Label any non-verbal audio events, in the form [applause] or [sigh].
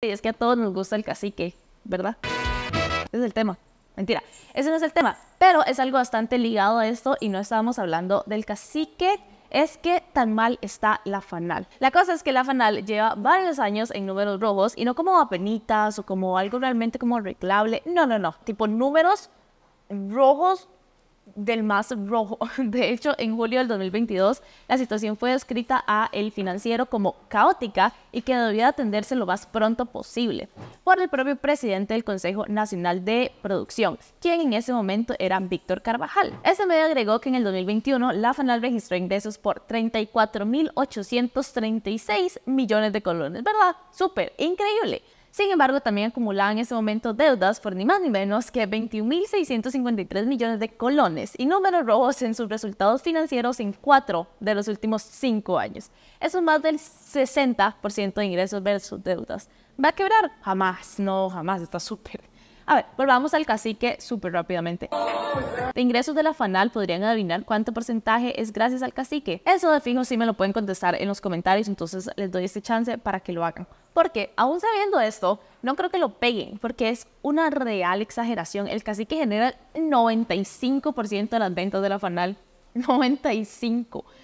Y es que a todos nos gusta el cacique, ¿verdad? Ese es el tema. Mentira, ese no es el tema, pero es algo bastante ligado a esto y no estábamos hablando del cacique es que tan mal está la Fanal. La cosa es que la Fanal lleva varios años en números rojos y no como apenitas o como algo realmente como reclable. No, no, no. Tipo números rojos del más rojo. [laughs] De hecho, en julio del 2022, la situación fue descrita a El Financiero como caótica y que debía atenderse lo más pronto posible por el propio presidente del Consejo Nacional de Producción, quien en ese momento era Víctor Carvajal. Ese medio agregó que en el 2021 la FANAL registró ingresos por 34.836 millones de colones, ¿verdad? Súper increíble. Sin embargo, también acumulaba en ese momento deudas por ni más ni menos que 21.653 millones de colones y números robos en sus resultados financieros en cuatro de los últimos cinco años. Eso es más del 60% de ingresos versus deudas. ¿Va a quebrar? Jamás, no, jamás, está súper a ver, volvamos al cacique súper rápidamente. De ingresos de la FANAL, ¿podrían adivinar cuánto porcentaje es gracias al cacique? Eso de fijo sí me lo pueden contestar en los comentarios, entonces les doy este chance para que lo hagan. Porque, aún sabiendo esto, no creo que lo peguen, porque es una real exageración. El cacique genera el 95% de las ventas de la FANAL. 95. [laughs]